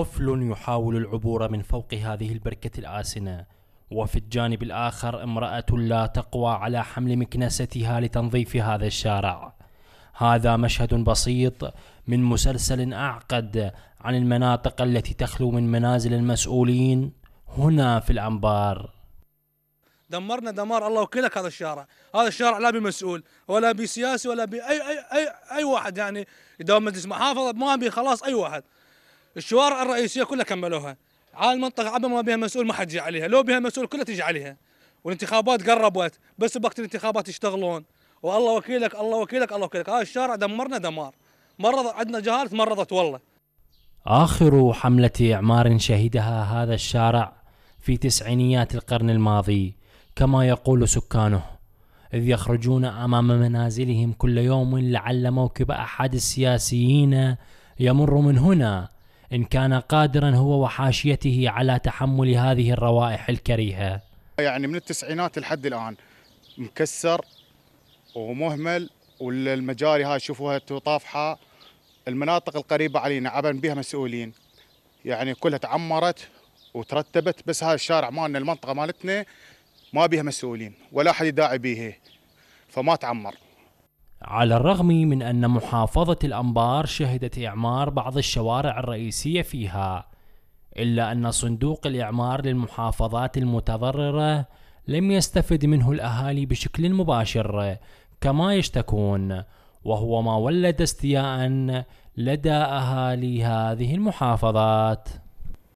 طفل يحاول العبور من فوق هذه البركة الآسنة وفي الجانب الآخر امرأة لا تقوى على حمل مكنستها لتنظيف هذا الشارع هذا مشهد بسيط من مسلسل أعقد عن المناطق التي تخلو من منازل المسؤولين هنا في الأنبار دمرنا دمار الله وكيلك هذا الشارع هذا الشارع لا بمسؤول ولا بسياسي ولا بأي أي, أي, أي واحد يعني إدارة مجلس محافظة ما بي خلاص أي واحد الشوارع الرئيسيه كلها كملوها على المنطقه عبا ما بها مسؤول ما حد عليها لو بها مسؤول كلها تجي عليها والانتخابات قربت بس بوقت الانتخابات يشتغلون والله وكيلك الله وكيلك الله وكيلك هذا آه الشارع دمرنا دمار مرض عندنا جهال تمرضت والله آخر حملة إعمار شهدها هذا الشارع في تسعينيات القرن الماضي كما يقول سكانه إذ يخرجون أمام منازلهم كل يوم لعل موكب أحد السياسيين يمر من هنا إن كان قادرا هو وحاشيته على تحمل هذه الروائح الكريهة يعني من التسعينات لحد الآن مكسر ومهمل والمجاري هاي شوفوها طافحة المناطق القريبة علينا عبن بها مسؤولين يعني كلها تعمرت وترتبت بس هذا الشارع مالنا المنطقة مالتنا ما بيها مسؤولين ولا أحد يداعي بيها فما تعمر على الرغم من أن محافظة الأنبار شهدت إعمار بعض الشوارع الرئيسية فيها، إلا أن صندوق الإعمار للمحافظات المتضررة لم يستفد منه الأهالي بشكل مباشر كما يشتكون، وهو ما ولد استياء لدى أهالي هذه المحافظات.